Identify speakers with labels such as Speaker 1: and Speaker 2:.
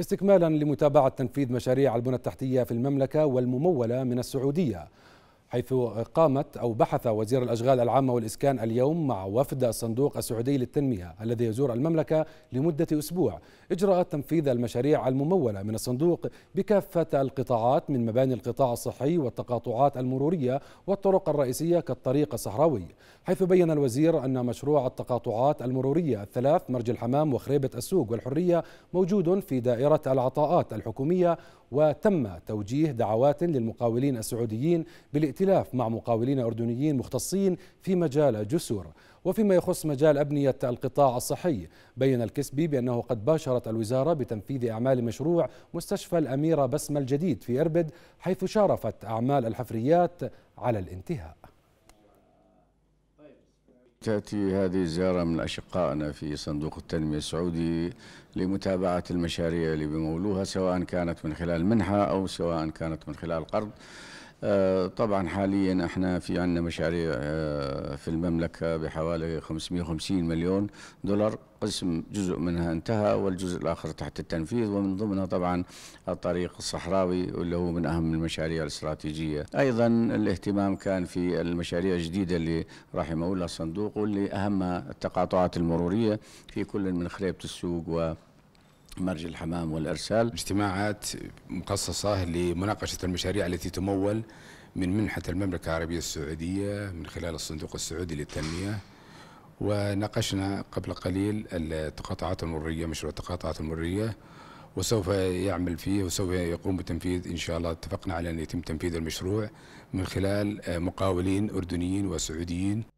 Speaker 1: استكمالا لمتابعة تنفيذ مشاريع البنى التحتية في المملكة والممولة من السعودية حيث قامت أو بحث وزير الأشغال العامة والإسكان اليوم مع وفد الصندوق السعودي للتنمية الذي يزور المملكة لمدة أسبوع إجراء تنفيذ المشاريع الممولة من الصندوق بكافة القطاعات من مباني القطاع الصحي والتقاطعات المرورية والطرق الرئيسية كالطريق الصحراوي حيث بين الوزير أن مشروع التقاطعات المرورية الثلاث مرج الحمام وخريبة السوق والحرية موجود في دائرة العطاءات الحكومية وتم توجيه دعوات للمقاولين السعوديين بالإتفاق اختلاف مع مقاولين أردنيين مختصين في مجال جسور وفيما يخص مجال أبنية القطاع الصحي بين الكسبي بأنه قد باشرت الوزارة بتنفيذ أعمال مشروع مستشفى الأميرة بسمة الجديد في إربد حيث شارفت أعمال الحفريات على الانتهاء
Speaker 2: تأتي هذه الزيارة من أشقائنا في صندوق التنمية السعودي لمتابعة المشاريع اللي بمولوها سواء كانت من خلال منحة أو سواء كانت من خلال قرض آه، طبعا حاليا احنا في عندنا مشاريع آه، في المملكه بحوالي 550 مليون دولار قسم جزء منها انتهى والجزء الاخر تحت التنفيذ ومن ضمنها طبعا الطريق الصحراوي واللي هو من اهم المشاريع الاستراتيجيه، ايضا الاهتمام كان في المشاريع الجديده اللي راح يمولها الصندوق واللي اهمها التقاطعات المروريه في كل من خريبه السوق و مرج الحمام
Speaker 3: والارسال اجتماعات مخصصه لمناقشه المشاريع التي تمول من منحه المملكه العربيه السعوديه من خلال الصندوق السعودي للتنميه وناقشنا قبل قليل التقاطعات المريه مشروع التقاطعات المريه وسوف يعمل فيه وسوف يقوم بتنفيذ ان شاء الله اتفقنا على ان يتم تنفيذ المشروع من خلال مقاولين اردنيين وسعوديين